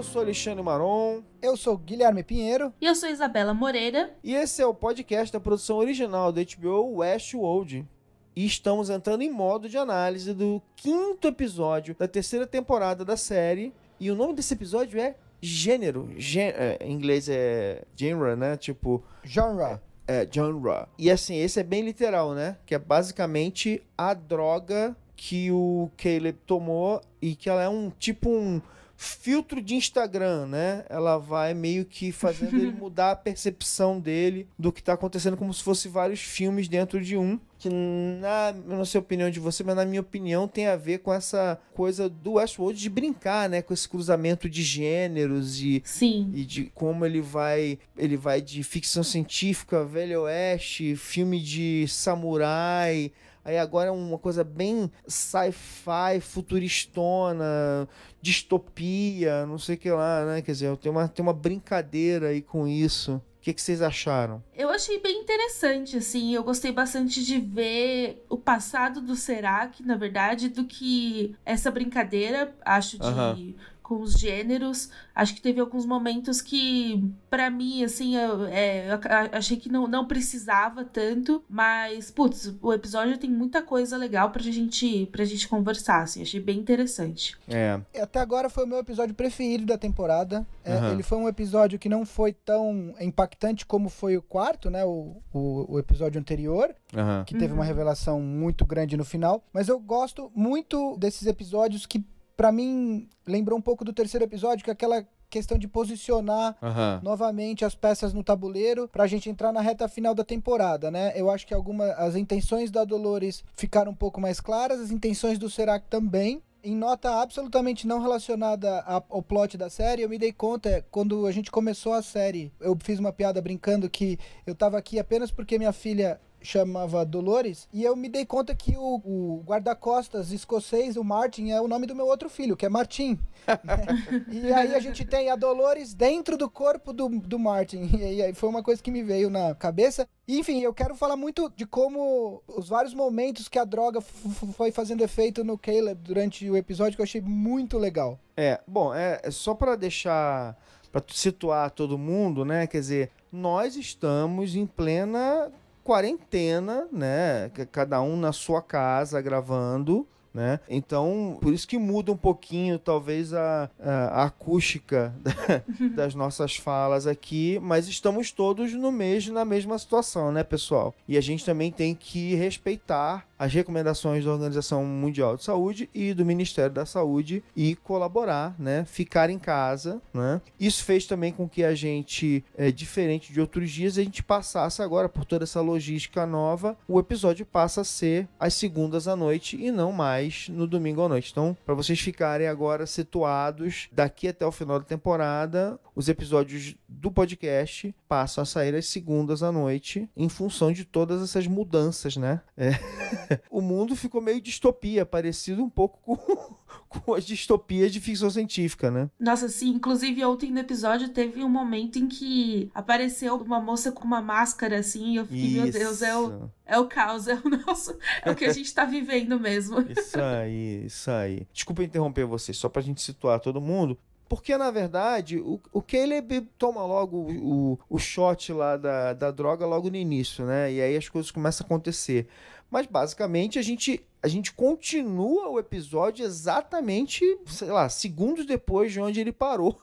Eu sou Alexandre Maron. Eu sou Guilherme Pinheiro. E eu sou Isabela Moreira. E esse é o podcast da produção original da HBO Westworld. E estamos entrando em modo de análise do quinto episódio da terceira temporada da série. E o nome desse episódio é Gênero. Gê é, em inglês é genre, né? Tipo. Genre. É, é, genre. E assim, esse é bem literal, né? Que é basicamente a droga que o Caleb tomou e que ela é um tipo um filtro de Instagram, né? Ela vai meio que fazendo ele mudar a percepção dele do que tá acontecendo, como se fosse vários filmes dentro de um. Que, na, não sei a opinião de você, mas na minha opinião tem a ver com essa coisa do Westworld de brincar, né? Com esse cruzamento de gêneros e, Sim. e de como ele vai ele vai de ficção científica, velho oeste, filme de samurai, aí agora é uma coisa bem sci-fi, futuristona, distopia, não sei o que lá, né? Quer dizer, tem uma, tem uma brincadeira aí com isso. O que, que, vocês acharam? Eu achei bem interessante, assim. Eu gostei bastante de ver o passado do Serac, na verdade, do que essa brincadeira, acho, de uh -huh com os gêneros. Acho que teve alguns momentos que, para mim, assim, eu, é, eu, achei que não, não precisava tanto, mas, putz, o episódio tem muita coisa legal pra gente, pra gente conversar, assim, achei bem interessante. É. Até agora foi o meu episódio preferido da temporada. É, uhum. Ele foi um episódio que não foi tão impactante como foi o quarto, né, o, o, o episódio anterior, uhum. que teve uhum. uma revelação muito grande no final, mas eu gosto muito desses episódios que para mim, lembrou um pouco do terceiro episódio, que é aquela questão de posicionar uhum. novamente as peças no tabuleiro para a gente entrar na reta final da temporada, né? Eu acho que algumas as intenções da Dolores ficaram um pouco mais claras, as intenções do Serac também. Em nota absolutamente não relacionada ao plot da série, eu me dei conta é, quando a gente começou a série. Eu fiz uma piada brincando que eu tava aqui apenas porque minha filha chamava Dolores, e eu me dei conta que o, o guarda-costas escocês, o Martin, é o nome do meu outro filho, que é Martin. e aí a gente tem a Dolores dentro do corpo do, do Martin. E aí foi uma coisa que me veio na cabeça. enfim, eu quero falar muito de como os vários momentos que a droga foi fazendo efeito no Caleb durante o episódio, que eu achei muito legal. É, bom, é, é só para deixar para situar todo mundo, né? Quer dizer, nós estamos em plena quarentena, né? Cada um na sua casa gravando. Né? Então, por isso que muda um pouquinho, talvez, a, a, a acústica das nossas falas aqui, mas estamos todos no mesmo, na mesma situação, né, pessoal? E a gente também tem que respeitar as recomendações da Organização Mundial de Saúde e do Ministério da Saúde e colaborar, né? Ficar em casa, né? Isso fez também com que a gente, é, diferente de outros dias, a gente passasse agora por toda essa logística nova. O episódio passa a ser às segundas à noite e não mais no domingo à noite. Então, para vocês ficarem agora situados daqui até o final da temporada, os episódios do podcast passam a sair às segundas à noite em função de todas essas mudanças, né? É. o mundo ficou meio distopia, parecido um pouco com, com as distopias de ficção científica, né? Nossa, sim. Inclusive, ontem no episódio teve um momento em que apareceu uma moça com uma máscara, assim, e eu fiquei, Isso. meu Deus, é o, é o caos, é o nosso. É o que a gente tá vivendo mesmo. Isso aí, isso aí. Desculpa interromper vocês, só pra gente situar todo mundo. Porque, na verdade, o, o Caleb toma logo o, o, o shot lá da, da droga logo no início, né? E aí as coisas começam a acontecer. Mas basicamente a gente a gente continua o episódio exatamente, sei lá, segundos depois de onde ele parou.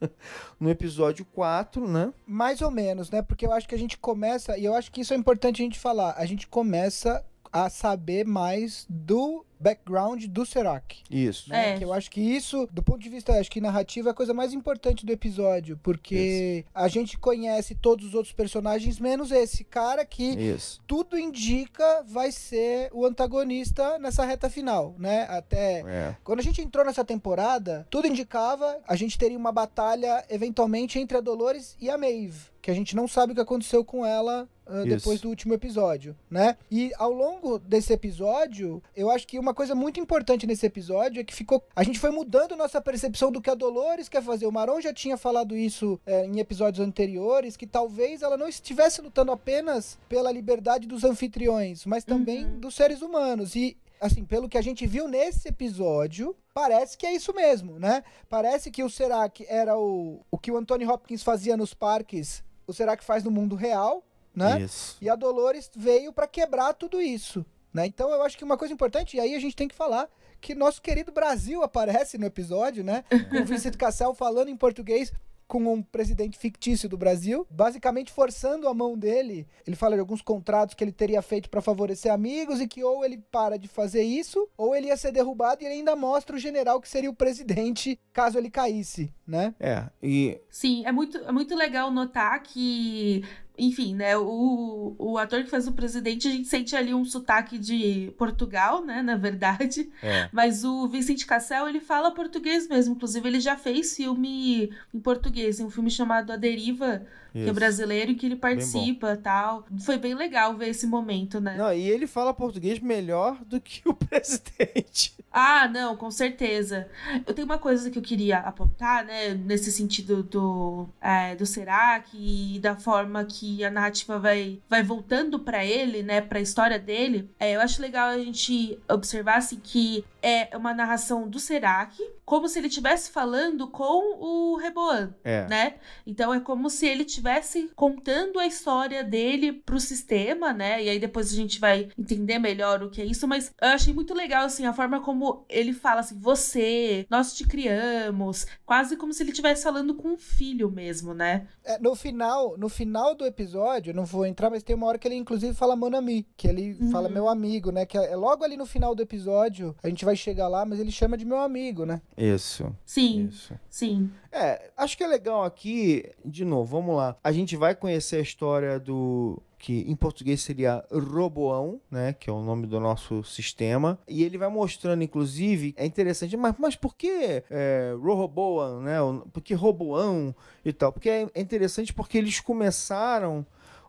no episódio 4, né? Mais ou menos, né? Porque eu acho que a gente começa, e eu acho que isso é importante a gente falar, a gente começa a saber mais do background do Serac. Isso. Né? É. Que eu acho que isso, do ponto de vista, acho que narrativa é a coisa mais importante do episódio, porque isso. a gente conhece todos os outros personagens, menos esse cara que isso. tudo indica vai ser o antagonista nessa reta final, né? Até é. quando a gente entrou nessa temporada, tudo indicava a gente teria uma batalha eventualmente entre a Dolores e a Maeve que a gente não sabe o que aconteceu com ela uh, depois do último episódio, né? E ao longo desse episódio, eu acho que uma coisa muito importante nesse episódio é que ficou. A gente foi mudando nossa percepção do que a Dolores quer fazer. O Maron já tinha falado isso é, em episódios anteriores, que talvez ela não estivesse lutando apenas pela liberdade dos anfitriões, mas também uhum. dos seres humanos. E assim, pelo que a gente viu nesse episódio, parece que é isso mesmo, né? Parece que o Serac era o, o que o Anthony Hopkins fazia nos parques o que faz no mundo real, né? Isso. E a Dolores veio para quebrar tudo isso, né? Então eu acho que uma coisa importante, e aí a gente tem que falar que nosso querido Brasil aparece no episódio, né? Com o Vincent Cassel falando em português com um presidente fictício do Brasil, basicamente forçando a mão dele. Ele fala de alguns contratos que ele teria feito para favorecer amigos e que ou ele para de fazer isso, ou ele ia ser derrubado e ele ainda mostra o general que seria o presidente caso ele caísse, né? É, e Sim, é muito é muito legal notar que enfim, né? O, o ator que faz o presidente, a gente sente ali um sotaque de Portugal, né? Na verdade. É. Mas o Vicente Cassel, ele fala português mesmo. Inclusive, ele já fez filme em português, um filme chamado A Deriva isso. que é brasileiro e que ele participa tal. Foi bem legal ver esse momento, né? Não, e ele fala português melhor do que o presidente. Ah, não, com certeza. Eu tenho uma coisa que eu queria apontar, né? Nesse sentido do, é, do Serac e da forma que a narrativa vai, vai voltando para ele, né? Pra história dele. É, eu acho legal a gente observar assim, que é uma narração do Serac, como se ele estivesse falando com o Reboan, é. né? Então é como se ele estivesse contando a história dele pro sistema, né? E aí depois a gente vai entender melhor o que é isso, mas eu achei muito legal assim a forma como ele fala assim: "Você, nós te criamos", quase como se ele estivesse falando com um filho mesmo, né? É, no final, no final do episódio, não vou entrar, mas tem uma hora que ele inclusive fala Monami, que ele uhum. fala meu amigo, né? Que é, é logo ali no final do episódio, a gente vai chegar lá, mas ele chama de meu amigo, né? Isso. Sim. Isso. Sim. É, acho que é legal aqui, de novo, vamos lá. A gente vai conhecer a história do que em português seria Roboão, né, que é o nome do nosso sistema, e ele vai mostrando, inclusive, é interessante, mas, mas por que é, Roboão, né, por que Roboão e tal? Porque é interessante porque eles começaram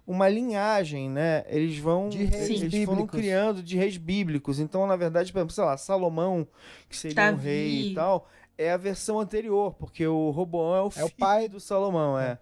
uma linhagem, né? Eles vão de reis eles bíblicos. foram criando de reis bíblicos. Então, na verdade, por exemplo, sei lá, Salomão, que seria Davi. um rei e tal, é a versão anterior, porque o Roboão é o, é filho o pai do Salomão, é. é.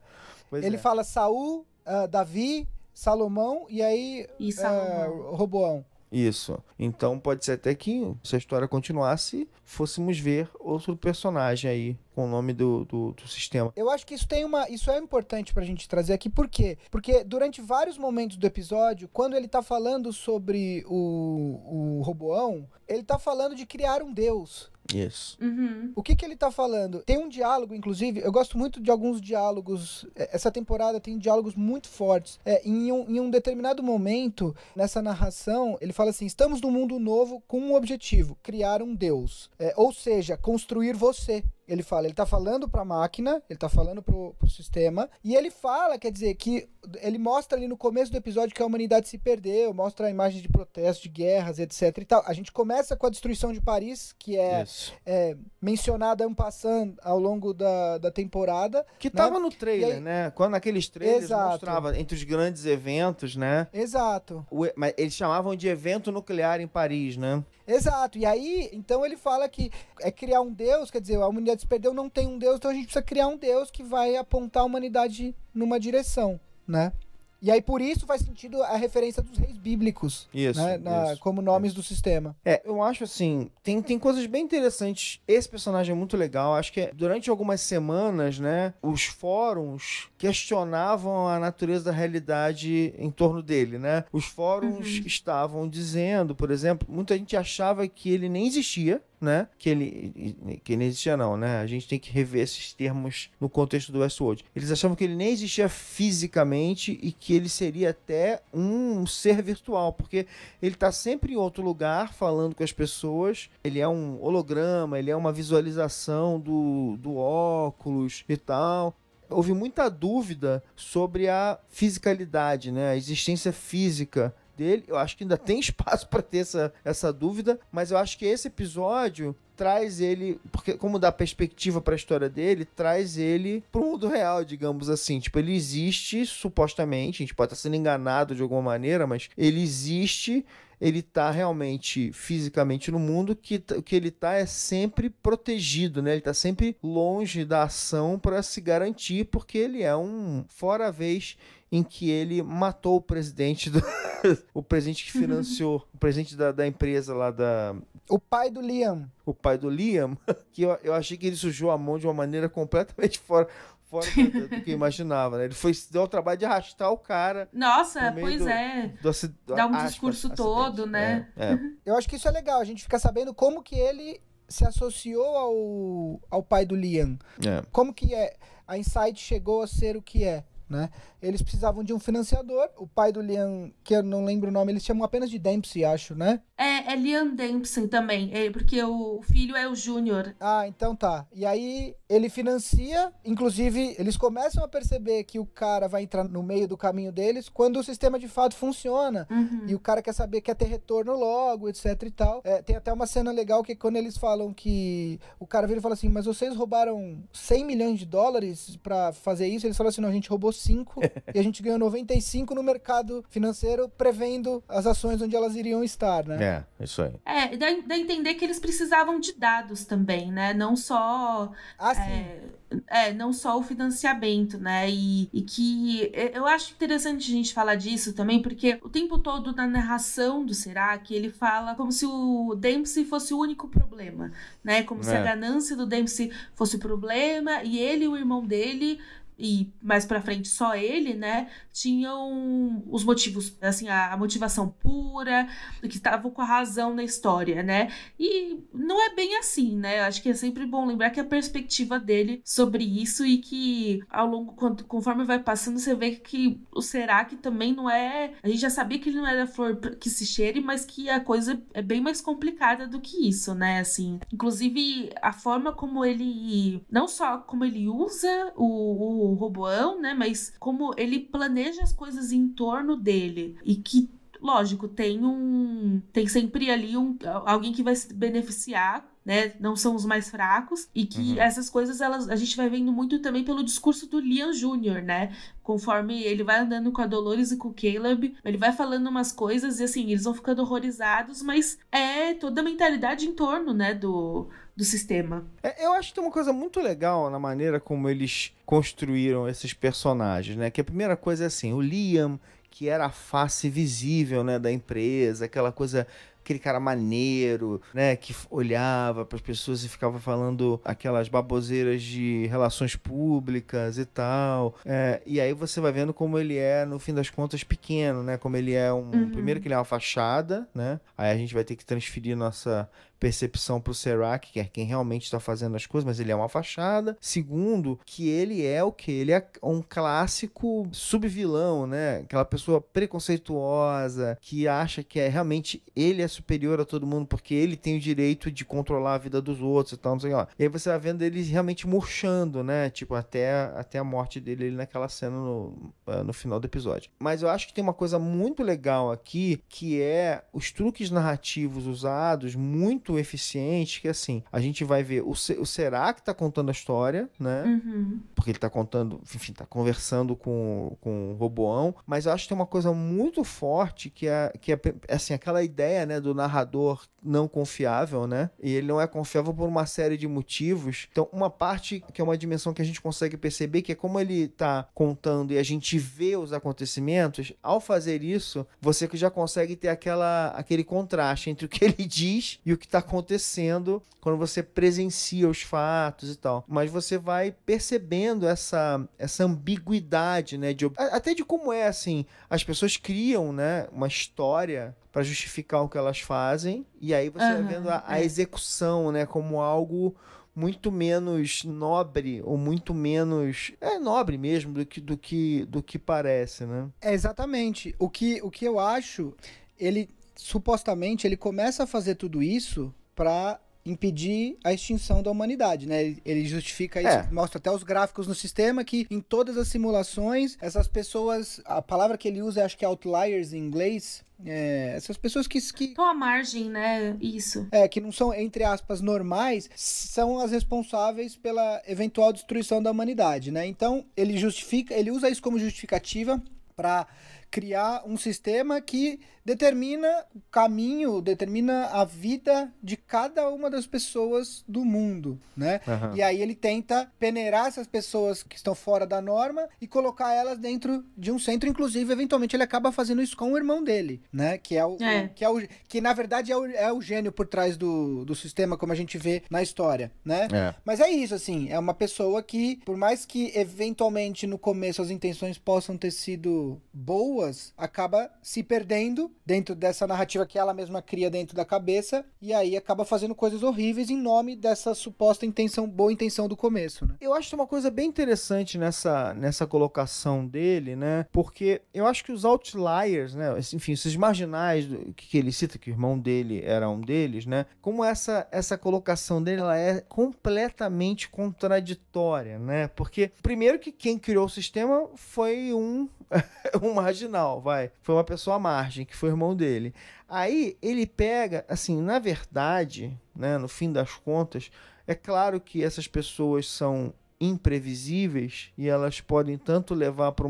Pois Ele é. fala Saul, uh, Davi, Salomão e aí e Salomão. Uh, Roboão. Isso. Então pode ser até que, se a história continuasse, fôssemos ver outro personagem aí com o nome do, do, do sistema. Eu acho que isso tem uma. Isso é importante pra gente trazer aqui. Por quê? Porque durante vários momentos do episódio, quando ele tá falando sobre o, o Roboão, ele tá falando de criar um deus. Isso. Uhum. O que, que ele tá falando? Tem um diálogo, inclusive, eu gosto muito de alguns diálogos. É, essa temporada tem diálogos muito fortes. É, em, um, em um determinado momento, nessa narração, ele fala assim: estamos num mundo novo com um objetivo: criar um Deus. É, ou seja, construir você. Ele fala, ele está falando para a máquina, ele está falando para o sistema, e ele fala, quer dizer, que ele mostra ali no começo do episódio que a humanidade se perdeu, mostra a imagem de protestos, de guerras, etc. e tal. A gente começa com a destruição de Paris, que é, é mencionada en passant ao longo da, da temporada. Que estava né? no trailer, aí... né? Quando naqueles trailers Exato. mostrava entre os grandes eventos, né? Exato. O, mas eles chamavam de evento nuclear em Paris, né? Exato. E aí, então ele fala que é criar um Deus, quer dizer, a humanidade se perdeu, não tem um Deus, então a gente precisa criar um Deus que vai apontar a humanidade numa direção, né? E aí, por isso, faz sentido a referência dos reis bíblicos. Isso. Né? Na, isso como nomes isso. É. do sistema. É, eu acho assim, tem, tem coisas bem interessantes. Esse personagem é muito legal. Acho que é, durante algumas semanas, né, os fóruns questionavam a natureza da realidade em torno dele, né? Os fóruns uhum. estavam dizendo, por exemplo, muita gente achava que ele nem existia né? Que ele, que ele existia, não, né? A gente tem que rever esses termos no contexto do Westworld. Eles achavam que ele nem existia fisicamente e que ele seria até um ser virtual, porque ele está sempre em outro lugar falando com as pessoas. Ele é um holograma, ele é uma visualização do, do óculos e tal houve muita dúvida sobre a fisicalidade, né? a existência física dele. Eu acho que ainda tem espaço para ter essa, essa dúvida, mas eu acho que esse episódio traz ele, porque como dá perspectiva para a história dele, traz ele pro mundo real, digamos assim. Tipo, ele existe supostamente, a gente pode estar sendo enganado de alguma maneira, mas ele existe, ele tá realmente fisicamente no mundo, que o que ele tá é sempre protegido, né? Ele tá sempre longe da ação para se garantir, porque ele é um fora vez em que ele matou o presidente do... o presidente que financiou, o presidente da, da, empresa lá da. O pai do Liam. O pai do Liam, que eu, eu achei que ele sujou a mão de uma maneira completamente fora, fora do, que eu imaginava, né? Ele foi deu o trabalho de arrastar o cara. Nossa, pois do, é. Do, do, Dá um aspas, discurso acidente, todo, né? É, é. Eu acho que isso é legal, a gente fica sabendo como que ele se associou ao, ao pai do Liam. É. Como que é a Insight chegou a ser o que é. Né? Eles precisavam de um financiador. O pai do Liam, que eu não lembro o nome, eles chamam apenas de Dempsey, acho, né? É, é Liam Dempsey também, é porque o filho é o Júnior. Ah, então tá. E aí ele financia, inclusive, eles começam a perceber que o cara vai entrar no meio do caminho deles quando o sistema de fato funciona. Uhum. E o cara quer saber, quer ter retorno logo, etc e tal. É, tem até uma cena legal que quando eles falam que o cara vira e fala assim: Mas vocês roubaram 100 milhões de dólares para fazer isso? Eles falam assim: Não, a gente roubou 5 e a gente ganhou 95 no mercado financeiro prevendo as ações onde elas iriam estar, né? É, isso aí. É, dá, dá a entender que eles precisavam de dados também, né? Não só. Ah, é, é, não só o financiamento, né? E, e que eu acho interessante a gente falar disso também, porque o tempo todo na narração do que ele fala como se o Dempsey fosse o único problema, né? Como é. se a é. ganância do Dempsey fosse o problema e ele e o irmão dele e mais para frente só ele, né, tinham os motivos, assim, a, motivação pura, que estavam com a razão na história, né? E não é bem assim, né? Acho que é sempre bom lembrar que a perspectiva dele sobre isso e que ao longo conforme vai passando você vê que o Serac também não é, a gente já sabia que ele não era flor que se cheire, mas que a coisa é bem mais complicada do que isso, né? Assim, inclusive a forma como ele não só como ele usa o, o o Roboão, né? Mas como ele planeja as coisas em torno dele e que lógico, tem um. Tem sempre ali um, alguém que vai se beneficiar né? Não são os mais fracos e que uhum. essas coisas elas a gente vai vendo muito também pelo discurso do Liam Jr., né? Conforme ele vai andando com a Dolores e com o Caleb, ele vai falando umas coisas e assim, eles vão ficando horrorizados, mas é toda a mentalidade em torno, né, do do sistema. É, eu acho que tem uma coisa muito legal na maneira como eles construíram esses personagens, né? Que a primeira coisa é assim, o Liam que era a face visível né, da empresa, aquela coisa aquele cara maneiro, né, que olhava para as pessoas e ficava falando aquelas baboseiras de relações públicas e tal. É, e aí você vai vendo como ele é, no fim das contas, pequeno, né? Como ele é um. Uhum. Primeiro que ele é uma fachada, né? Aí a gente vai ter que transferir nossa percepção o Serac, que é quem realmente está fazendo as coisas, mas ele é uma fachada. Segundo, que ele é o que? Ele é um clássico subvilão, né? Aquela pessoa preconceituosa que acha que é realmente ele é superior a todo mundo porque ele tem o direito de controlar a vida dos outros e tal, não sei lá. E aí você vai vendo ele realmente murchando, né? Tipo, até, até a morte dele naquela cena no, eh, no final do episódio. Mas eu acho que tem uma coisa muito legal aqui que é os truques narrativos usados muito muito eficiente que, assim, a gente vai ver o, o Será que tá contando a história, né? Uhum. Porque ele tá contando, enfim, tá conversando com, com o Roboão, mas eu acho que tem uma coisa muito forte que é, que é, é assim, aquela ideia, né, do narrador não confiável, né? E ele não é confiável por uma série de motivos. Então, uma parte que é uma dimensão que a gente consegue perceber que é como ele tá contando e a gente vê os acontecimentos, ao fazer isso, você já consegue ter aquela, aquele contraste entre o que ele diz e o que tá está acontecendo quando você presencia os fatos e tal. Mas você vai percebendo essa, essa ambiguidade, né? De, até de como é, assim, as pessoas criam, né, uma história para justificar o que elas fazem, e aí você uhum, vai vendo a, a é. execução, né, como algo muito menos nobre ou muito menos é nobre mesmo do que do que do que parece, né? É exatamente. O que o que eu acho, ele supostamente ele começa a fazer tudo isso para impedir a extinção da humanidade, né? Ele, justifica isso, é. mostra até os gráficos no sistema que em todas as simulações essas pessoas, a palavra que ele usa acho que é outliers em inglês, é, essas pessoas que, que. Estão à margem, né? Isso. É, que não são, entre aspas, normais, são as responsáveis pela eventual destruição da humanidade, né? Então, ele justifica, ele usa isso como justificativa para criar um sistema que determina o caminho, determina a vida de cada uma das pessoas do mundo, né? Uhum. E aí ele tenta peneirar essas pessoas que estão fora da norma e colocar elas dentro de um centro, inclusive, eventualmente ele acaba fazendo isso com o irmão dele, né? Que é o, é. O, que, é o que na verdade é o, é o gênio por trás do, do sistema, como a gente vê na história, né? É. Mas é isso, assim, é uma pessoa que, por mais que eventualmente no começo as intenções possam ter sido boas, acaba se perdendo dentro dessa narrativa que ela mesma cria dentro da cabeça e aí acaba fazendo coisas horríveis em nome dessa suposta intenção, boa intenção do começo, né? Eu acho uma coisa bem interessante nessa, nessa colocação dele, né? Porque eu acho que os outliers, né, enfim, esses marginais que ele cita que o irmão dele era um deles, né? Como essa essa colocação dele ela é completamente contraditória, né? Porque primeiro que quem criou o sistema foi um um marginal, vai. Foi uma pessoa à margem, que foi irmão dele. Aí ele pega, assim, na verdade, né, no fim das contas, é claro que essas pessoas são imprevisíveis e elas podem tanto levar para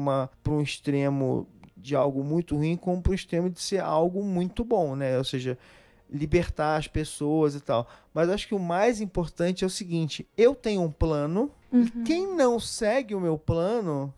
um extremo de algo muito ruim como para o extremo de ser algo muito bom, né? Ou seja, libertar as pessoas e tal. Mas acho que o mais importante é o seguinte: eu tenho um plano uhum. e quem não segue o meu plano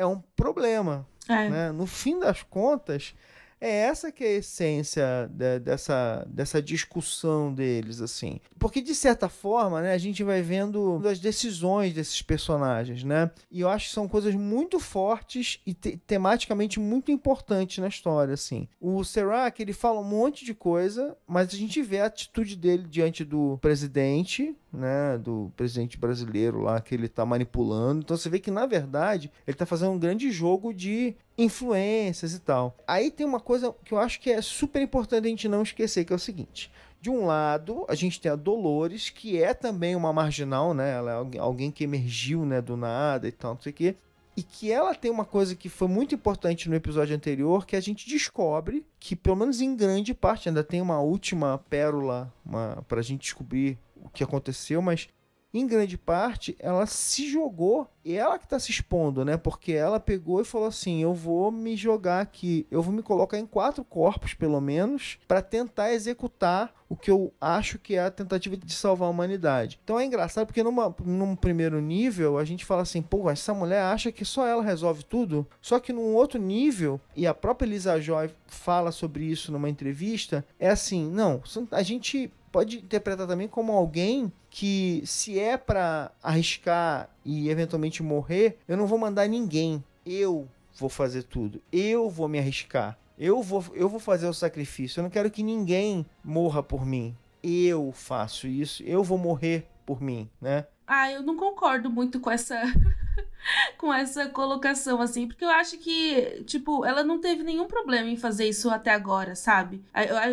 é um problema. É. Né? No fim das contas, é essa que é a essência de, dessa, dessa discussão deles, assim. Porque, de certa forma, né, a gente vai vendo as decisões desses personagens, né? E eu acho que são coisas muito fortes e te tematicamente muito importantes na história, assim. O Serac, ele fala um monte de coisa, mas a gente vê a atitude dele diante do presidente, né, do presidente brasileiro lá que ele tá manipulando. Então você vê que na verdade ele tá fazendo um grande jogo de influências e tal. Aí tem uma coisa que eu acho que é super importante a gente não esquecer, que é o seguinte. De um lado, a gente tem a Dolores, que é também uma marginal, né? Ela é alguém que emergiu, né, do nada e tal, não sei o quê. E que ela tem uma coisa que foi muito importante no episódio anterior, que a gente descobre que, pelo menos em grande parte, ainda tem uma última pérola uma, pra gente descobrir o que aconteceu, mas em grande parte, ela se jogou, e ela que está se expondo, né? Porque ela pegou e falou assim: eu vou me jogar aqui, eu vou me colocar em quatro corpos, pelo menos, para tentar executar o que eu acho que é a tentativa de salvar a humanidade. Então é engraçado porque, numa, num primeiro nível, a gente fala assim: pô, essa mulher acha que só ela resolve tudo. Só que num outro nível, e a própria Elisa Joy fala sobre isso numa entrevista, é assim: não, a gente pode interpretar também como alguém que, se é para arriscar e eventualmente morrer, eu não vou mandar ninguém. Eu vou fazer tudo. Eu vou me arriscar. Eu vou, eu vou fazer o sacrifício. Eu não quero que ninguém morra por mim. Eu faço isso. Eu vou morrer por mim, né? Ah, eu não concordo muito com essa com essa colocação, assim, porque eu acho que, tipo, ela não teve nenhum problema em fazer isso até agora, sabe?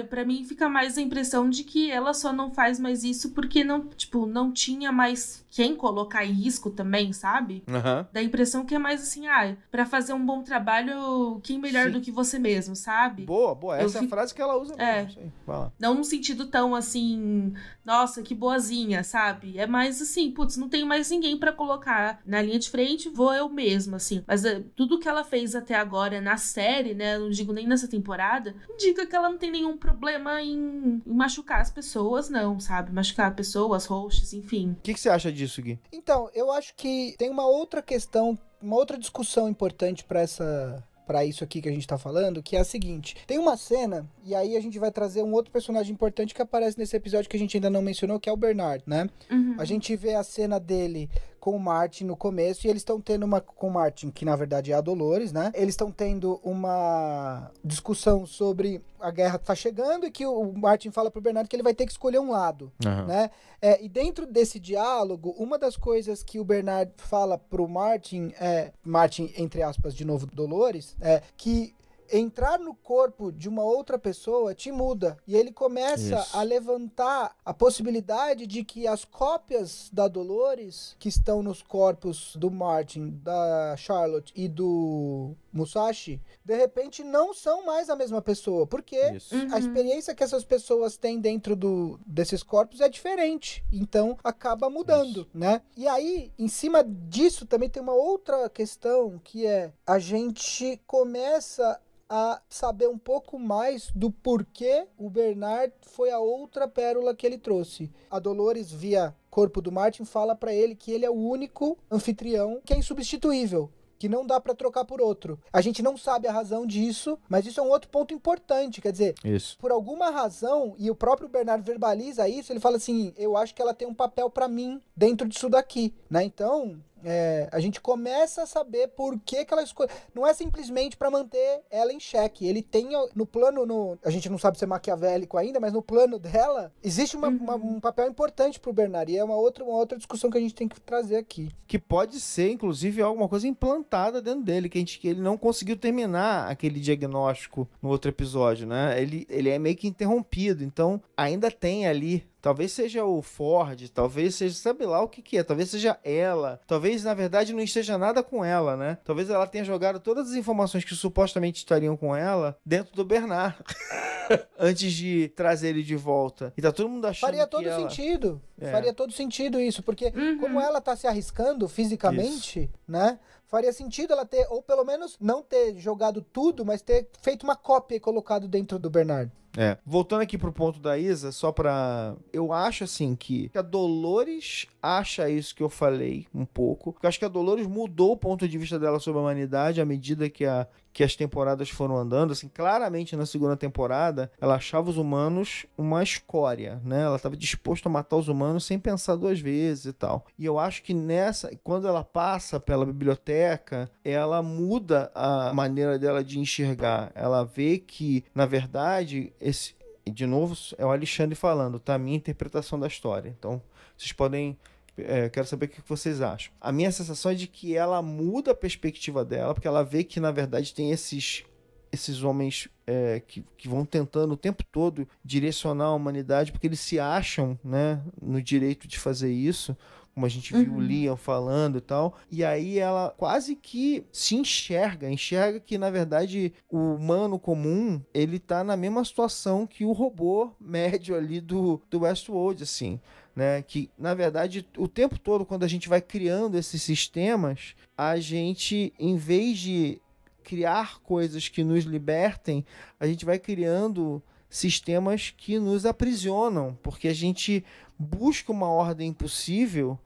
para mim fica mais a impressão de que ela só não faz mais isso porque não, tipo, não tinha mais quem colocar em risco também, sabe? Uhum. Da impressão que é mais assim, ah, pra fazer um bom trabalho, quem melhor Sim. do que você mesmo, sabe? Boa, boa. Essa é a frase que ela usa é. mesmo. não num sentido tão assim, nossa, que boazinha, sabe? É mais assim, putz, não tem mais ninguém para colocar na linha de frente provavelmente vou eu mesma, assim. Mas eh, tudo que ela fez até agora na série, né? Não digo nem nessa temporada, indica que ela não tem nenhum problema em, em machucar as pessoas, não, sabe? Machucar pessoas, hosts, enfim. O que, que você acha disso, Gui? Então, eu acho que tem uma outra questão, uma outra discussão importante para essa para isso aqui que a gente tá falando, que é a seguinte: tem uma cena, e aí a gente vai trazer um outro personagem importante que aparece nesse episódio que a gente ainda não mencionou, que é o Bernard, né? Uhum. A gente vê a cena dele com o Martin no começo e eles estão tendo uma com o Martin, que na verdade é a Dolores, né? Eles estão tendo uma discussão sobre a guerra tá chegando e que o Martin fala pro Bernardo que ele vai ter que escolher um lado, uhum. né? É, e dentro desse diálogo, uma das coisas que o Bernardo fala pro Martin é Martin entre aspas de novo Dolores, é que entrar no corpo de uma outra pessoa te muda. E ele começa Isso. a levantar a possibilidade de que as cópias da Dolores que estão nos corpos do Martin, da Charlotte e do Musashi, de repente não são mais a mesma pessoa, porque uhum. a experiência que essas pessoas têm dentro do, desses corpos é diferente, então acaba mudando, Isso. né? E aí, em cima disso, também tem uma outra questão que é a gente começa a saber um pouco mais do porquê o Bernard foi a outra pérola que ele trouxe. A Dolores, via corpo do Martin, fala para ele que ele é o único anfitrião que é insubstituível. Que não dá para trocar por outro. A gente não sabe a razão disso, mas isso é um outro ponto importante. Quer dizer, isso. por alguma razão, e o próprio Bernardo verbaliza isso, ele fala assim: eu acho que ela tem um papel para mim dentro disso daqui. Né? Então, é, a gente começa a saber por que, que ela escolheu. Não é simplesmente para manter ela em xeque. Ele tem no plano, no, a gente não sabe ser é maquiavélico ainda, mas no plano dela existe uma, uhum. uma, um papel importante pro Bernard. E é uma outra, uma outra discussão que a gente tem que trazer aqui. Que pode ser, inclusive, alguma coisa implantada dentro dele, que, a gente, que ele não conseguiu terminar aquele diagnóstico no outro episódio, né? Ele, ele é meio que interrompido. Então ainda tem ali Talvez seja o Ford, talvez seja, sabe lá o que que é, talvez seja ela, talvez na verdade não esteja nada com ela, né? Talvez ela tenha jogado todas as informações que supostamente estariam com ela dentro do Bernard. antes de trazer ele de volta. E tá todo mundo achando Faria todo ela... sentido. É. Faria todo sentido isso, porque uhum. como ela tá se arriscando fisicamente, isso. né? Faria sentido ela ter, ou pelo menos não ter jogado tudo, mas ter feito uma cópia e colocado dentro do Bernardo. É. Voltando aqui pro ponto da Isa, só pra. Eu acho assim que a Dolores acha isso que eu falei um pouco. Eu acho que a Dolores mudou o ponto de vista dela sobre a humanidade à medida que a, que as temporadas foram andando, assim, claramente na segunda temporada, ela achava os humanos uma escória, né? Ela estava disposta a matar os humanos sem pensar duas vezes e tal. E eu acho que nessa, quando ela passa pela biblioteca, ela muda a maneira dela de enxergar. Ela vê que, na verdade, esse de novo, é o Alexandre falando, tá? Minha interpretação da história. Então, vocês podem é, quero saber o que vocês acham. A minha sensação é de que ela muda a perspectiva dela, porque ela vê que, na verdade, tem esses esses homens é, que, que vão tentando o tempo todo direcionar a humanidade, porque eles se acham né, no direito de fazer isso, como a gente viu uhum. o Liam falando e tal. E aí ela quase que se enxerga, enxerga que, na verdade, o humano comum, ele tá na mesma situação que o robô médio ali do, do Westworld, assim né? Que, na verdade, o tempo todo, quando a gente vai criando esses sistemas, a gente, em vez de criar coisas que nos libertem, a gente vai criando sistemas que nos aprisionam, porque a gente busca uma ordem impossível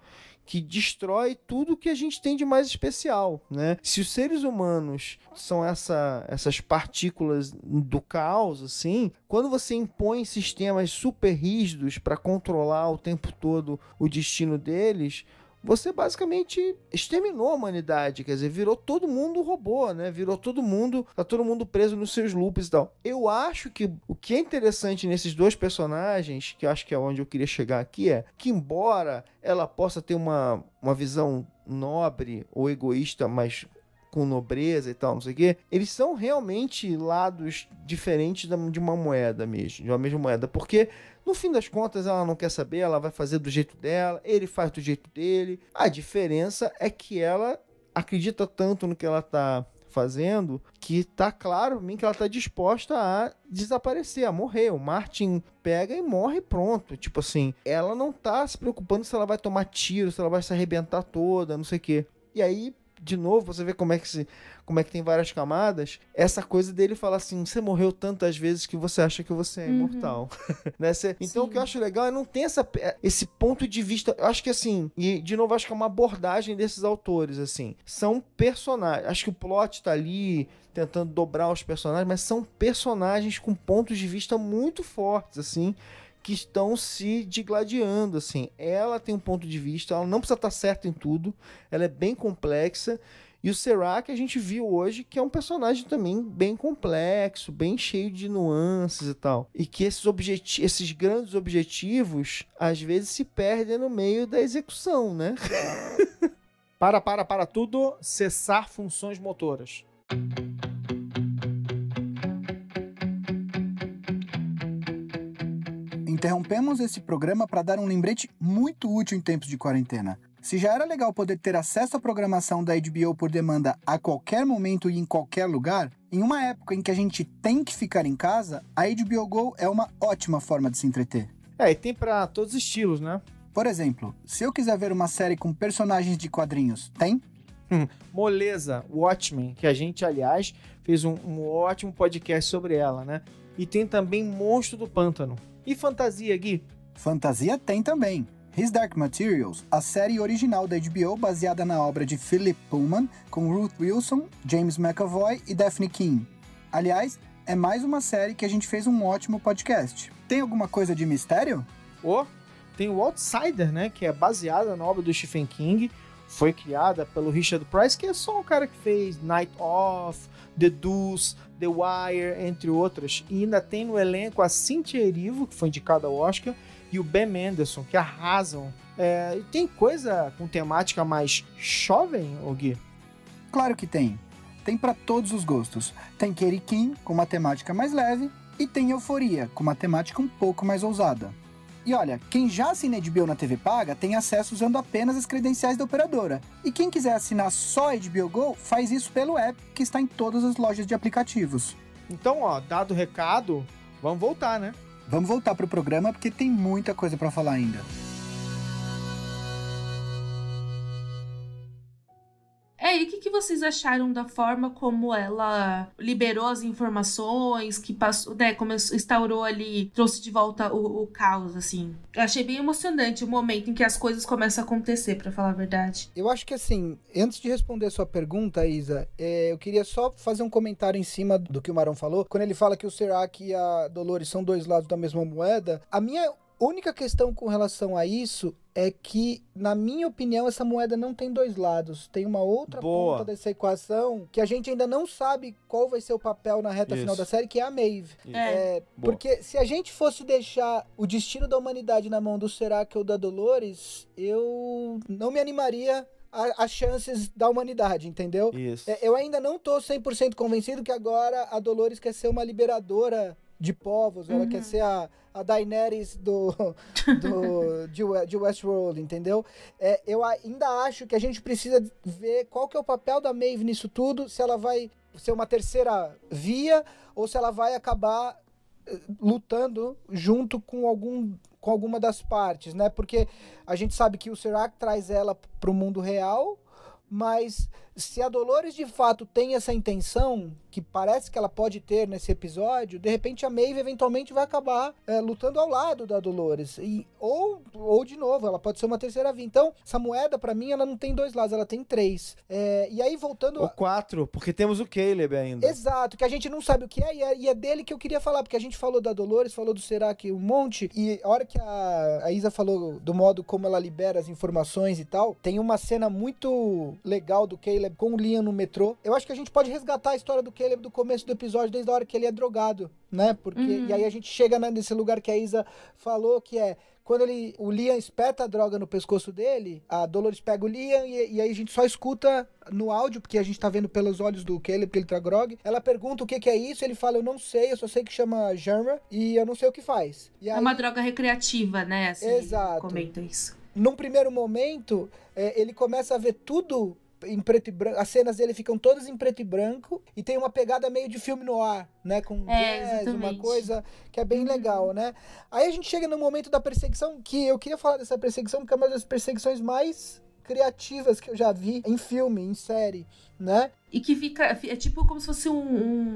que destrói tudo que a gente tem de mais especial, né? Se os seres humanos são essa, essas partículas do caos, assim, quando você impõe sistemas super rígidos para controlar o tempo todo o destino deles, você basicamente exterminou a humanidade, quer dizer, virou todo mundo robô, né? Virou todo mundo, tá todo mundo preso nos seus loops e tal. Eu acho que o que é interessante nesses dois personagens, que eu acho que é onde eu queria chegar aqui, é que embora ela possa ter uma, uma visão nobre ou egoísta, mas com nobreza e tal, não sei o quê, eles são realmente lados diferentes de uma moeda mesmo, de uma mesma moeda, porque no fim das contas ela não quer saber, ela vai fazer do jeito dela, ele faz do jeito dele. A diferença é que ela acredita tanto no que ela tá fazendo que tá claro pra mim que ela tá disposta a desaparecer, a morrer. O Martin pega e morre pronto. Tipo assim, ela não tá se preocupando se ela vai tomar tiro, se ela vai se arrebentar toda, não sei o quê. E aí de novo, você vê como é que se, como é que tem várias camadas, essa coisa dele falar assim, você morreu tantas vezes que você acha que você é uhum. imortal. né? Você, então Sim. o que eu acho legal é não ter essa, é, esse ponto de vista, eu acho que assim, e de novo acho que é uma abordagem desses autores assim, são personagens, acho que o plot tá ali tentando dobrar os personagens, mas são personagens com pontos de vista muito fortes assim, que estão se digladiando, assim. Ela tem um ponto de vista, ela não precisa estar certa em tudo, ela é bem complexa. E o Serac a gente viu hoje que é um personagem também bem complexo, bem cheio de nuances e tal. E que esses, objeti esses grandes objetivos às vezes se perdem no meio da execução, né? para, para, para tudo, cessar funções motoras. Interrompemos esse programa para dar um lembrete muito útil em tempos de quarentena. Se já era legal poder ter acesso à programação da HBO por demanda a qualquer momento e em qualquer lugar, em uma época em que a gente tem que ficar em casa, a HBO Go é uma ótima forma de se entreter. É, e tem para todos os estilos, né? Por exemplo, se eu quiser ver uma série com personagens de quadrinhos, tem? Hum, moleza, Watchmen, que a gente, aliás, fez um, um ótimo podcast sobre ela, né? E tem também Monstro do Pântano, e fantasia, Gui? Fantasia tem também. His Dark Materials, a série original da HBO baseada na obra de Philip Pullman, com Ruth Wilson, James McAvoy e Daphne King. Aliás, é mais uma série que a gente fez um ótimo podcast. Tem alguma coisa de mistério? Oh, tem o Outsider, né, que é baseada na obra do Stephen King, foi criada pelo Richard Price, que é só um cara que fez Night Off, The Deuce, The Wire, entre outras. E ainda tem no elenco a Cynthia Erivo, que foi indicada ao Oscar, e o Ben Mendelsohn, que arrasam. É, tem coisa com temática mais jovem, Gui? Claro que tem. Tem para todos os gostos. Tem Kerry King, com uma temática mais leve, e tem Euforia, com uma temática um pouco mais ousada. E olha, quem já assina HBO na TV paga tem acesso usando apenas as credenciais da operadora. E quem quiser assinar só HBO Go, faz isso pelo app que está em todas as lojas de aplicativos. Então, ó, dado o recado, vamos voltar, né? Vamos voltar pro programa porque tem muita coisa para falar ainda. vocês acharam da forma como ela liberou as informações, que passou, né, começou, instaurou ali, trouxe de volta o, o caos, assim? Eu achei bem emocionante o momento em que as coisas começam a acontecer, para falar a verdade. Eu acho que assim, antes de responder sua pergunta, Isa, é, eu queria só fazer um comentário em cima do que o Marão falou. Quando ele fala que o Serac e a Dolores são dois lados da mesma moeda, a minha única questão com relação a isso é que, na minha opinião, essa moeda não tem dois lados. Tem uma outra Boa. ponta dessa equação que a gente ainda não sabe qual vai ser o papel na reta Isso. final da série, que é a Maeve. É. É, porque se a gente fosse deixar o destino da humanidade na mão do Serac ou da Dolores, eu não me animaria as chances da humanidade, entendeu? Isso. É, eu ainda não tô 100% convencido que agora a Dolores quer ser uma liberadora de povos, uhum. ela quer uhum. ser a, a Daenerys do, do, de, de Westworld, entendeu? É, eu ainda acho que a gente precisa ver qual que é o papel da Maeve nisso tudo, se ela vai ser uma terceira via ou se ela vai acabar eh, lutando junto com algum com alguma das partes, né? Porque a gente sabe que o Serac traz ela para o mundo real, mas se a Dolores de fato tem essa intenção, que parece que ela pode ter nesse episódio, de repente a Maeve eventualmente vai acabar é, lutando ao lado da Dolores. E, ou, ou, de novo, ela pode ser uma terceira via. Então, essa moeda, para mim, ela não tem dois lados, ela tem três. É, e aí, voltando... Ou quatro, porque temos o Caleb ainda. Exato, que a gente não sabe o que é e, é, e é dele que eu queria falar, porque a gente falou da Dolores, falou do Será que um monte, e a hora que a, a Isa falou do modo como ela libera as informações e tal, tem uma cena muito legal do Caleb Caleb com o Liam no metrô. Eu acho que a gente pode resgatar a história do Caleb do começo do episódio, desde a hora que ele é drogado, né? Porque uhum. e aí a gente chega nesse lugar que a Isa falou que é quando ele, o Liam espeta a droga no pescoço dele, a Dolores pega o Liam e, e aí a gente só escuta no áudio, porque a gente tá vendo pelos olhos do Caleb, porque ele tá grog. Ela pergunta o que, que é isso, ele fala, eu não sei, eu só sei que chama Germa e eu não sei o que faz. É aí... É uma droga recreativa, né? Assim, Exato. Comenta isso num primeiro momento, é, ele começa a ver tudo em preto e branco. As cenas dele ficam todas em preto e branco e tem uma pegada meio de filme no ar, né? Com é, jazz, uma coisa que é bem legal, né? Aí a gente chega no momento da perseguição, que eu queria falar dessa perseguição, porque é uma das perseguições mais criativas que eu já vi em filme, em série, né? e que fica. É tipo como se fosse um.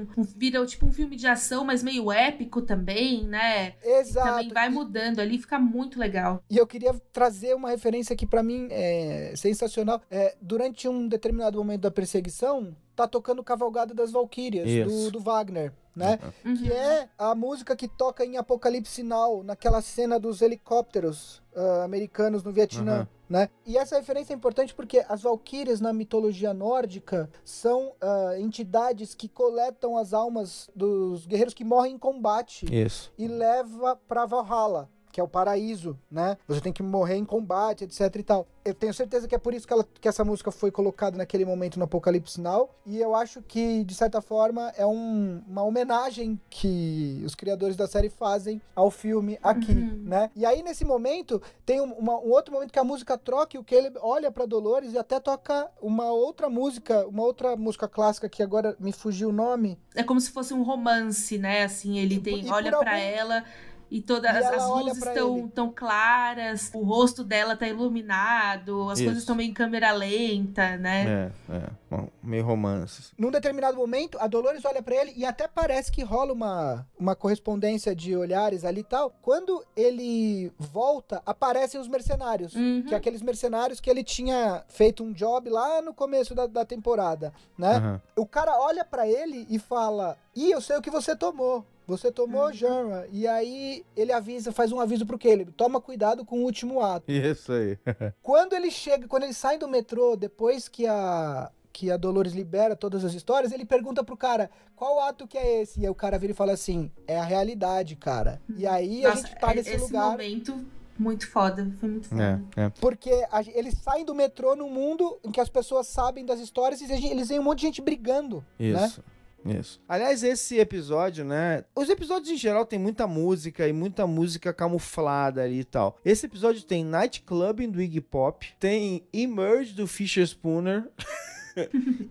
um, um vira tipo um filme de ação, mas meio épico também, né? Exato. Que também vai mudando ali, fica muito legal. E eu queria trazer uma referência que para mim é sensacional. É, durante um determinado momento da perseguição, tá tocando Cavalgada das Valquírias, do, do Wagner né? É. Uhum. Que é a música que toca em Apocalipse Now, naquela cena dos helicópteros uh, americanos no Vietnã. Uhum. Né? E essa referência é importante porque as valquírias na mitologia nórdica são uh, entidades que coletam as almas dos guerreiros que morrem em combate Isso. e leva para Valhalla que é o paraíso, né? Você tem que morrer em combate, etc e tal. Eu tenho certeza que é por isso que, ela, que essa música foi colocada naquele momento no Apocalipse Sinal. e eu acho que, de certa forma, é um, uma homenagem que os criadores da série fazem ao filme aqui, uhum. né? E aí, nesse momento, tem um, uma, um outro momento que a música troca e o Caleb olha para Dolores e até toca uma outra música, uma outra música clássica que agora me fugiu o nome. É como se fosse um romance, né? Assim, ele tem, e olha para algum... ela e todas e as luzes estão tão claras, o rosto dela tá iluminado, as Isso. coisas estão meio em câmera lenta, né? É, é. Bom, meio romances. Num determinado momento, a Dolores olha para ele e até parece que rola uma, uma correspondência de olhares ali e tal. Quando ele volta, aparecem os mercenários. Uhum. Que é aqueles mercenários que ele tinha feito um job lá no começo da, da temporada, né? Uhum. O cara olha para ele e fala: Ih, eu sei o que você tomou. Você tomou, Janra. Uhum. E aí ele avisa, faz um aviso pro Caleb. Toma cuidado com o último ato. Isso aí. quando ele chega, quando ele sai do metrô, depois que a que a Dolores libera todas as histórias, ele pergunta pro cara, qual ato que é esse? E aí o cara vira e fala assim, é a realidade, cara. E uhum. aí Nossa, a gente tá é, nesse esse lugar... Momento... Muito foda, foi muito é, foda. É, é. Porque a, eles saem do metrô num mundo em que as pessoas sabem das histórias e eles veem um monte de gente brigando. Né? Isso. Né? Isso. Aliás, esse episódio, né? Os episódios em geral tem muita música e muita música camuflada ali e tal. Esse episódio tem Nightclubbing do Iggy Pop, tem Emerge do Fisher Spooner.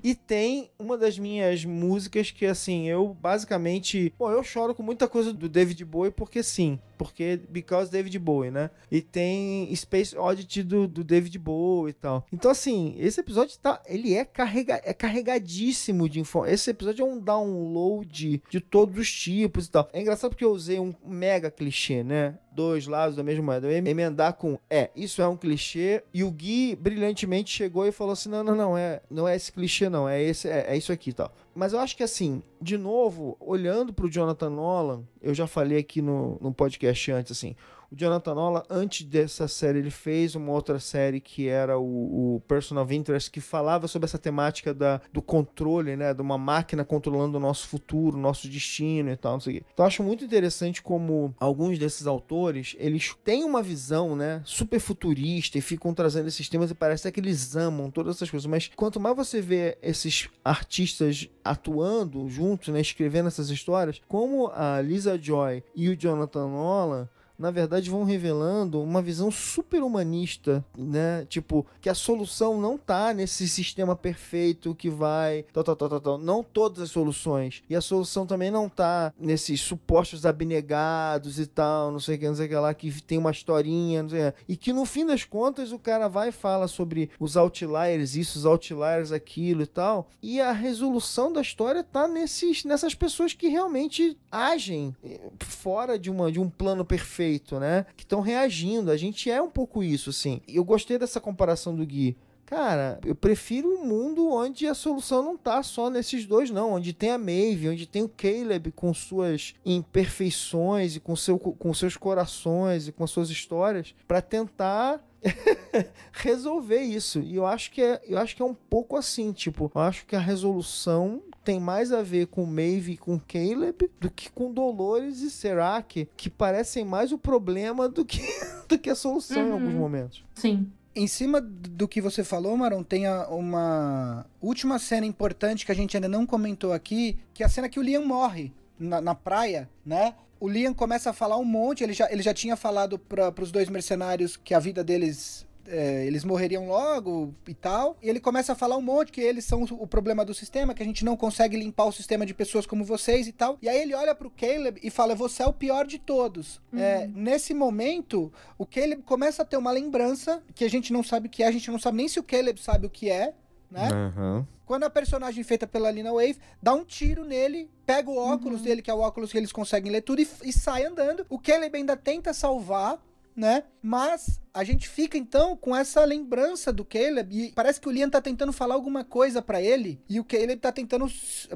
e tem uma das minhas músicas que, assim, eu basicamente. Bom, eu choro com muita coisa do David Bowie porque sim. Porque, because David Bowie, né? E tem Space Oddity do, do David Bowie e tal. Então, assim, esse episódio tá. Ele é, carrega, é carregadíssimo de informação. Esse episódio é um download de todos os tipos e tal. É engraçado porque eu usei um mega clichê, né? dois lados da mesma moeda. Emendar com é, isso é um clichê. E o Gui brilhantemente chegou e falou assim: não, não, não, é, não é esse clichê, não, é, esse, é, é isso aqui e tal. Mas eu acho que assim, de novo, olhando pro Jonathan Nolan, eu já falei aqui no, no podcast antes, assim, o Jonathan Nola, antes dessa série, ele fez uma outra série que era o, o Personal Interest, que falava sobre essa temática da, do controle, né? De uma máquina controlando o nosso futuro, nosso destino e tal, não sei o quê. Então, eu acho muito interessante como alguns desses autores, eles têm uma visão, né? Super futurista e ficam trazendo esses temas e parece que eles amam todas essas coisas. Mas quanto mais você vê esses artistas atuando juntos, né? Escrevendo essas histórias, como a Lisa Joy e o Jonathan Nolan, na verdade, vão revelando uma visão super humanista, né? Tipo, que a solução não tá nesse sistema perfeito que vai. Tal, tal, tal, tal, tal. Não todas as soluções. E a solução também não tá nesses supostos abnegados e tal, não sei o que, não sei o que lá, que tem uma historinha, não sei o que. E que no fim das contas o cara vai e fala sobre os outliers, isso, os outliers, aquilo e tal. E a resolução da história tá nesses, nessas pessoas que realmente agem fora de, uma, de um plano perfeito né? Que estão reagindo. A gente é um pouco isso, assim. Eu gostei dessa comparação do Gui. Cara, eu prefiro um mundo onde a solução não tá só nesses dois, não. Onde tem a Maeve, onde tem o Caleb com suas imperfeições e com, seu, com seus corações e com suas histórias para tentar resolver isso. E eu acho que é, eu acho que é um pouco assim, tipo, eu acho que a resolução tem mais a ver com Maeve e com Caleb do que com Dolores e Serac, que parecem mais o problema do que, do que a solução uhum. em alguns momentos. Sim. Em cima do que você falou, Maron, tem a, uma última cena importante que a gente ainda não comentou aqui, que é a cena que o Liam morre na, na praia, né? O Liam começa a falar um monte, ele já, ele já tinha falado para os dois mercenários que a vida deles é, eles morreriam logo e tal. E ele começa a falar um monte que eles são o problema do sistema, que a gente não consegue limpar o sistema de pessoas como vocês e tal. E aí ele olha pro Caleb e fala: Você é o pior de todos. É, uhum. É, nesse momento, o Caleb começa a ter uma lembrança que a gente não sabe o que é, a gente não sabe nem se o Caleb sabe o que é, né? Uhum. Quando a personagem feita pela Lina Wave dá um tiro nele, pega o óculos uhum. dele, que é o óculos que eles conseguem ler tudo, e, e sai andando. O Caleb ainda tenta salvar né? Mas a gente fica então com essa lembrança do Caleb e parece que o Liam tá tentando falar alguma coisa para ele e o Caleb tá tentando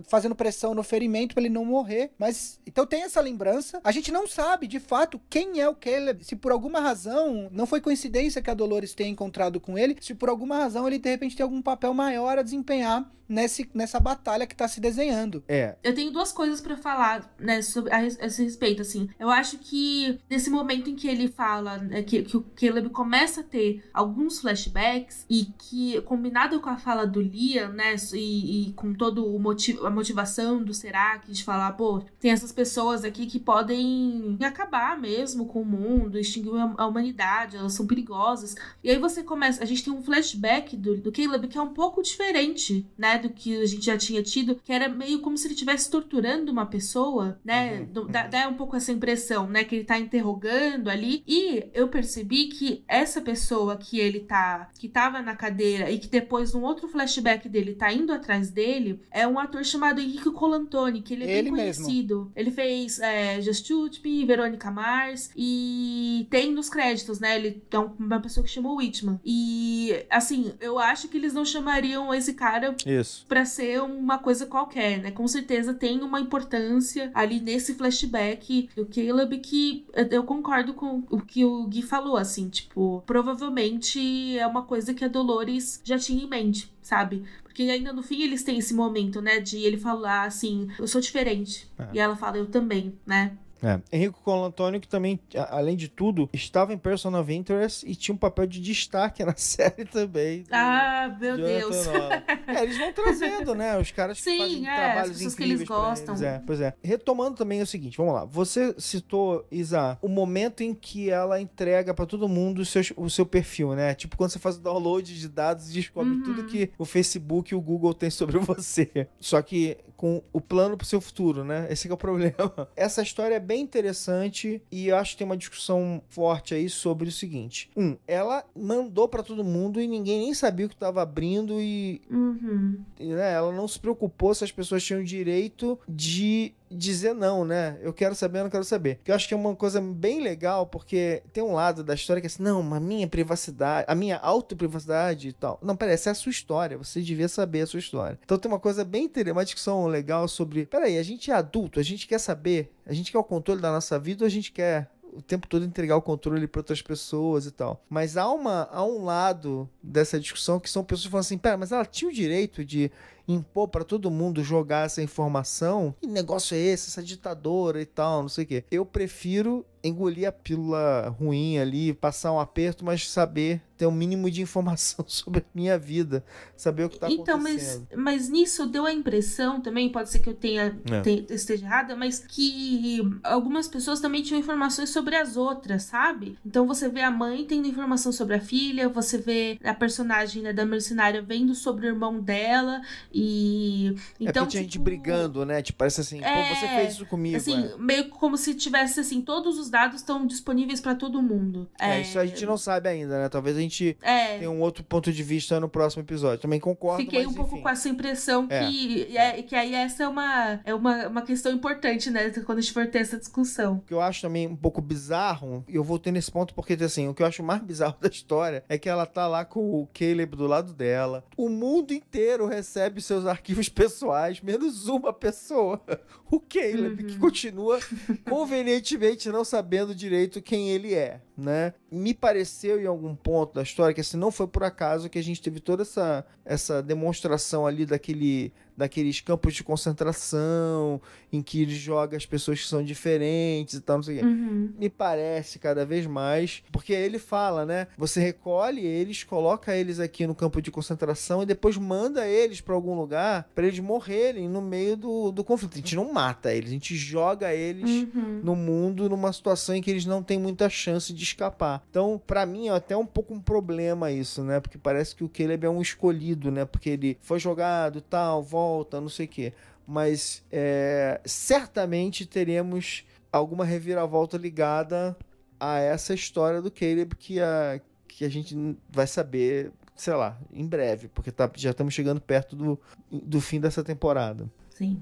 fazendo pressão no ferimento para ele não morrer, mas então tem essa lembrança. A gente não sabe de fato quem é o Caleb, se por alguma razão não foi coincidência que a Dolores tenha encontrado com ele, se por alguma razão ele de repente tem algum papel maior a desempenhar nesse, nessa batalha que tá se desenhando. É. Eu tenho duas coisas para falar, né, sobre a, esse respeito, assim. Eu acho que nesse momento em que ele fala, né, que, que o Caleb começa a ter alguns flashbacks e que, combinado com a fala do Liam, né, e, e com todo o motivo, a motivação do Serac de falar, pô, tem essas pessoas aqui que podem acabar mesmo com o mundo, extinguir a humanidade, elas são perigosas. E aí você começa, a gente tem um flashback do, do Caleb que é um pouco diferente, né, do que a gente já tinha tido, que era meio como se ele estivesse torturando uma pessoa, né? Uhum. Dá, uhum. dá, um pouco essa impressão, né? Que ele tá interrogando ali. E eu percebi que essa pessoa que ele tá, que tava na cadeira e que depois, num outro flashback dele, tá indo atrás dele, é um ator chamado Henrique Colantoni, que ele é ele bem conhecido. Mesmo. Ele fez é, Just Shoot Me, Verônica Mars, e tem nos créditos, né? Ele é uma pessoa que chamou Whitman. E, assim, eu acho que eles não chamariam esse cara Isso isso. Pra ser uma coisa qualquer, né? Com certeza tem uma importância ali nesse flashback do Caleb que eu concordo com o que o Gui falou, assim, tipo, provavelmente é uma coisa que a Dolores já tinha em mente, sabe? Porque ainda no fim eles têm esse momento, né? De ele falar assim, eu sou diferente. É. E ela fala, eu também, né? É. Henrico Colantônio, que também, além de tudo, estava em Person of Interest e tinha um papel de destaque na série também. Ah, meu Deus. é, eles vão trazendo, né? Os caras Sim, fazem é, trabalhos as incríveis que eles gostam. Eles. É, pois é. Retomando também é o seguinte, vamos lá. Você citou, Isa, o momento em que ela entrega para todo mundo o seu, o seu perfil, né? Tipo, quando você faz o download de dados e descobre uhum. tudo que o Facebook e o Google têm sobre você. Só que com o plano pro seu futuro, né? Esse é o problema. Essa história é bem interessante e eu acho que tem uma discussão forte aí sobre o seguinte. Um, ela mandou para todo mundo e ninguém nem sabia o que estava abrindo e, uhum. e né, ela não se preocupou se as pessoas tinham direito de dizer não, né? Eu quero saber, eu não quero saber. Que eu acho que é uma coisa bem legal, porque tem um lado da história que é assim, não, a minha privacidade, a minha autoprivacidade e tal. Não, peraí, essa é a sua história, você devia saber a sua história. Então tem uma coisa bem interessante, uma discussão legal sobre, peraí, a gente é adulto, a gente quer saber, a gente quer o controle da nossa vida ou a gente quer o tempo todo entregar o controle para outras pessoas e tal. Mas há, uma, há um lado dessa discussão que são pessoas que falam assim: pera, mas ela tinha o direito de impor para todo mundo jogar essa informação. Que negócio é esse? Essa ditadora e tal, não sei o quê. Eu prefiro engolir a pílula ruim ali, passar um aperto, mas saber ter o um mínimo de informação sobre a minha vida, saber o que está então, acontecendo. Então, mas, mas nisso deu a impressão também, pode ser que eu tenha, é. esteja errada, mas que algumas pessoas também tinham informações sobre as outras, sabe? Então você vê a mãe tendo informação sobre a filha, você vê a personagem né, da mercenária vendo sobre o irmão dela e é então é tinha gente tipo, brigando, né? Tipo, parece assim, é, você fez isso comigo. Assim, é. meio como se tivesse assim, todos os dados estão disponíveis para todo mundo. É, é, isso a gente não sabe ainda, né? Talvez a gente é. tenha um outro ponto de vista no próximo episódio. Também concordo, Fiquei mas, um pouco enfim. com essa impressão que é, que aí essa é uma é uma, uma questão importante, né, quando a gente for ter essa discussão. O que eu acho também um pouco bizarro, eu voltei nesse ponto porque assim, o que eu acho mais bizarro da história é que ela tá lá com o Caleb do lado dela. O mundo inteiro recebe seus arquivos pessoais, menos uma pessoa, o Caleb, uhum. que continua convenientemente não sabendo direito quem ele é né? Me pareceu em algum ponto da história que assim não foi por acaso que a gente teve toda essa, essa demonstração ali daquele daqueles campos de concentração em que ele joga as pessoas que são diferentes e tal, não sei o uhum. quê. Me parece cada vez mais, porque ele fala, né? Você recolhe eles, coloca eles aqui no campo de concentração e depois manda eles para algum lugar para eles morrerem no meio do, do conflito. A gente não mata eles, a gente joga eles uhum. no mundo numa situação em que eles não têm muita chance de escapar. Então, para mim, é até um pouco um problema isso, né? Porque parece que o Caleb é um escolhido, né? Porque ele foi jogado, tal, volta, não sei o quê. Mas é, certamente teremos alguma reviravolta ligada a essa história do Caleb que a, que a gente vai saber, sei lá, em breve, porque tá, já estamos chegando perto do, do fim dessa temporada. Sim.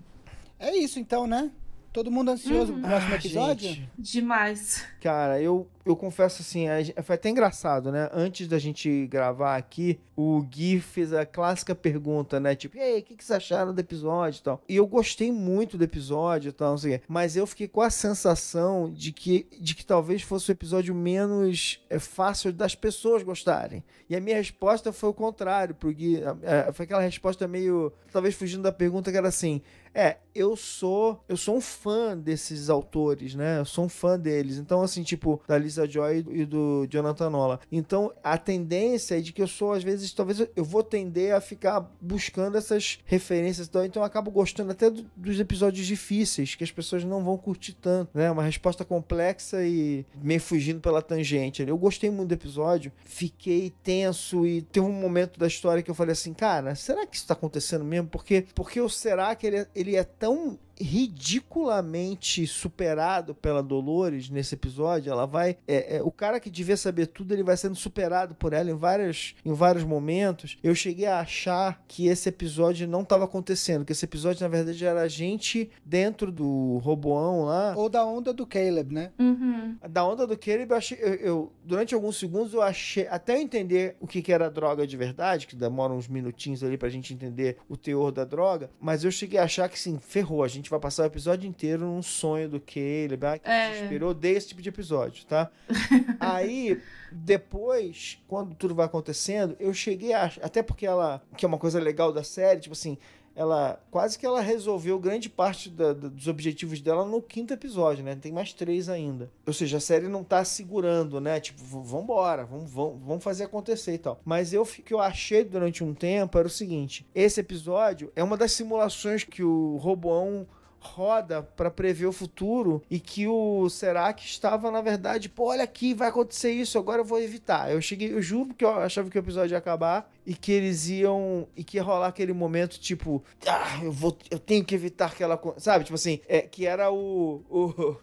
É isso então, né? Todo mundo ansioso uhum. pro próximo episódio? Demais. Cara, eu, eu confesso assim, foi até engraçado, né? Antes da gente gravar aqui, o Gui fez a clássica pergunta, né? Tipo, e aí, o que, que vocês acharam do episódio e tal? E eu gostei muito do episódio e tal, não sei o quê. Mas eu fiquei com a sensação de que, de que talvez fosse o episódio menos é, fácil das pessoas gostarem. E a minha resposta foi o contrário pro Gui. foi aquela resposta meio. Talvez fugindo da pergunta que era assim é, eu sou eu sou um fã desses autores, né? Eu sou um fã deles. Então, assim, tipo, da Lisa Joy e do Jonathan Nola. Então, a tendência é de que eu sou, às vezes, talvez eu vou tender a ficar buscando essas referências. Então, então eu acabo gostando até do, dos episódios difíceis, que as pessoas não vão curtir tanto, né? Uma resposta complexa e meio fugindo pela tangente. Eu gostei muito do episódio, fiquei tenso e teve um momento da história que eu falei assim, cara, será que isso tá acontecendo mesmo? Porque, porque ou será que ele, é, ele ele é tão ridiculamente superado pela Dolores nesse episódio. Ela vai. É, é, o cara que devia saber tudo, ele vai sendo superado por ela em, vários em vários momentos. Eu cheguei a achar que esse episódio não estava acontecendo, que esse episódio, na verdade, era a gente dentro do roboão lá. Ou da onda do Caleb, né? Uhum. Da onda do Caleb, eu, achei, eu, eu durante alguns segundos eu achei. Até eu entender o que, que era droga de verdade, que demora uns minutinhos ali pra gente entender o teor da droga, mas eu cheguei a achar que sim, ferrou, a gente gente vai passar o episódio inteiro num sonho do Caleb, ah, que é. se inspirou, desse tipo de episódio, tá? Aí, depois, quando tudo vai acontecendo, eu cheguei a. Até porque ela. Que é uma coisa legal da série, tipo assim, ela quase que ela resolveu grande parte da, da, dos objetivos dela no quinto episódio, né? Tem mais três ainda. Ou seja, a série não tá segurando, né? Tipo, vambora, vamos, vamos, fazer acontecer e tal. Mas eu que eu achei durante um tempo era o seguinte: esse episódio é uma das simulações que o Roboão roda para prever o futuro e que o que estava, na verdade, pô, olha aqui, vai acontecer isso, agora eu vou evitar. Eu cheguei, eu juro que eu achava que o episódio ia acabar e que eles iam e que ia rolar aquele momento tipo, ah, eu vou eu tenho que evitar que ela, sabe? Tipo assim, é que era o o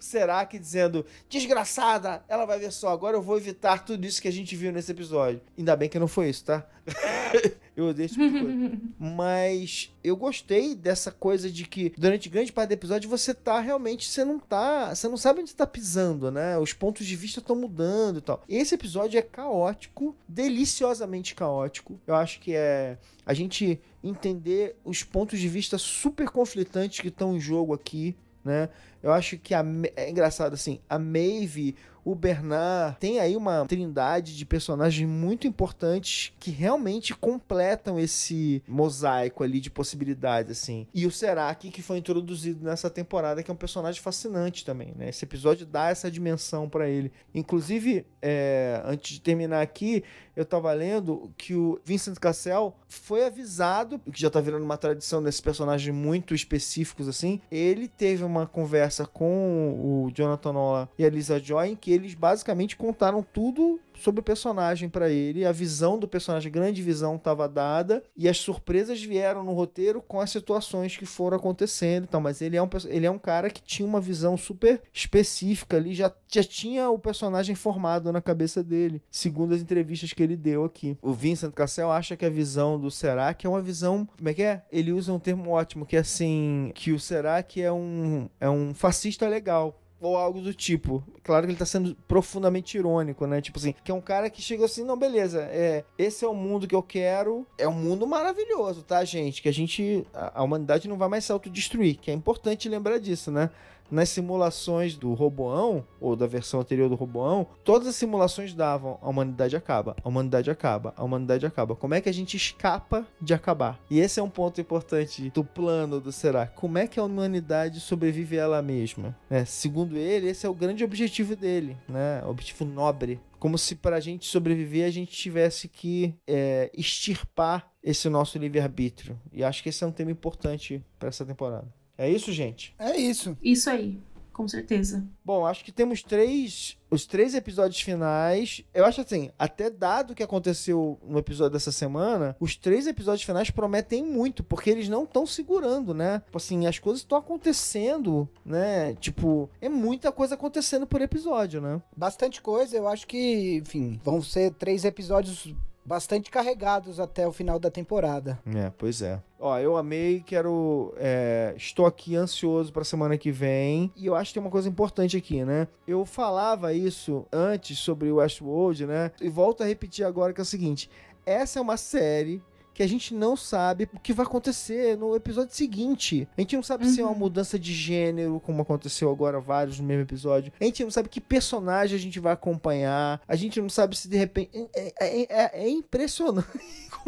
que dizendo: "Desgraçada, ela vai ver só, agora eu vou evitar tudo isso que a gente viu nesse episódio". Ainda bem que não foi isso, tá? eu odeio esse tipo de coisa. Mas eu gostei dessa coisa de que durante grande parte do episódio você tá realmente, você não tá, você não sabe onde você tá pisando, né? Os pontos de vista estão mudando e tal. Esse episódio é caótico, deliciosamente caótico. Eu eu acho que é a gente entender os pontos de vista super conflitantes que estão em jogo aqui, né? Eu acho que a, é engraçado assim, a Maeve o Bernard. Tem aí uma trindade de personagens muito importantes que realmente completam esse mosaico ali de possibilidades, assim. E o Serac que foi introduzido nessa temporada, que é um personagem fascinante também, né? Esse episódio dá essa dimensão para ele. Inclusive, é, antes de terminar aqui, eu tava lendo que o Vincent Cassel foi avisado, que já tá virando uma tradição desses personagens muito específicos, assim. Ele teve uma conversa com o Jonathan Nolan e a Lisa Joy, em que eles basicamente contaram tudo sobre o personagem para ele, a visão do personagem, a grande visão estava dada, e as surpresas vieram no roteiro com as situações que foram acontecendo, então, mas ele é um ele é um cara que tinha uma visão super específica ali, já, já tinha o personagem formado na cabeça dele, segundo as entrevistas que ele deu aqui. O Vincent Cassel acha que a visão do Serac é uma visão, como é que é? Ele usa um termo ótimo, que é assim, que o Serac é um é um fascista legal ou algo do tipo. Claro que ele tá sendo profundamente irônico, né? Tipo assim, que é um cara que chegou assim, não, beleza, é, esse é o mundo que eu quero, é um mundo maravilhoso, tá, gente? Que a gente, a, a humanidade não vai mais se autodestruir, que é importante lembrar disso, né? nas simulações do Roboão, ou da versão anterior do Roboão, todas as simulações davam a humanidade acaba, a humanidade acaba, a humanidade acaba. Como é que a gente escapa de acabar? E esse é um ponto importante do plano do Será. Como é que a humanidade sobrevive a ela mesma? É, segundo ele, esse é o grande objetivo dele, né? Objetivo nobre como se para a gente sobreviver a gente tivesse que é, extirpar esse nosso livre-arbítrio. E acho que esse é um tema importante para essa temporada. É isso, gente? É isso. Isso aí com certeza. Bom, acho que temos três. Os três episódios finais. Eu acho assim, até dado o que aconteceu no episódio dessa semana, os três episódios finais prometem muito, porque eles não estão segurando, né? Tipo assim, as coisas estão acontecendo, né? Tipo, é muita coisa acontecendo por episódio, né? Bastante coisa. Eu acho que, enfim, vão ser três episódios bastante carregados até o final da temporada. É, pois é. Ó, eu amei, quero. É, estou aqui ansioso pra semana que vem. E eu acho que tem uma coisa importante aqui, né? Eu falava isso antes sobre o Westworld, né? E volto a repetir agora que é o seguinte: essa é uma série que a gente não sabe o que vai acontecer no episódio seguinte. A gente não sabe uhum. se é uma uhum. mudança de gênero, como aconteceu agora vários no mesmo episódio. A gente não sabe que personagem a gente vai acompanhar. A gente não sabe se de repente. É, é, é, é impressionante.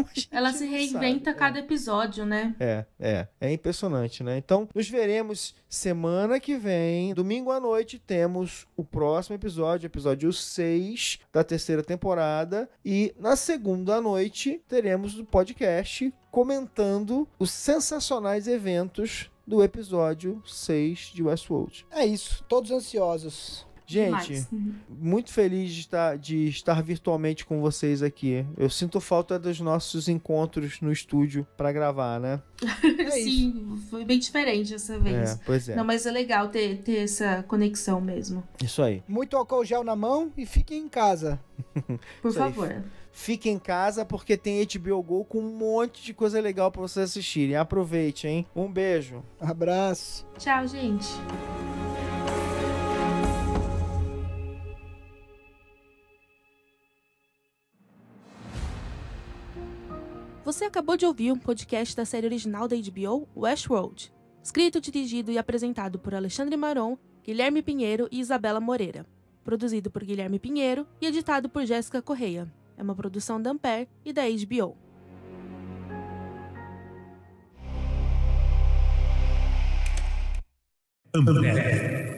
Ela se reinventa sabe, é. cada é. episódio, né? É, é. É impressionante, né? Então, nos veremos semana que vem. Domingo à noite temos o próximo episódio, episódio 6 da terceira temporada. E na segunda à noite teremos o podcast comentando os sensacionais eventos do episódio 6 de Westworld. É isso. Todos ansiosos Gente, uhum. muito feliz de estar, de estar virtualmente com vocês aqui. Eu sinto falta dos nossos encontros no estúdio para gravar, né? É Sim, foi bem diferente essa vez. É, pois é. Não, mas é legal ter, ter essa conexão mesmo. Isso aí. Muito álcool gel na mão e fiquem em casa. Por Isso favor. Aí. Fique em casa porque tem HBO Go com um monte de coisa legal para vocês assistirem. Aproveite, hein? Um beijo. Abraço. Tchau, gente. Você acabou de ouvir um podcast da série original da HBO, Westworld, escrito, dirigido e apresentado por Alexandre Maron, Guilherme Pinheiro e Isabela Moreira, produzido por Guilherme Pinheiro e editado por Jéssica Correia. É uma produção da Ampere e da HBO. Ampere.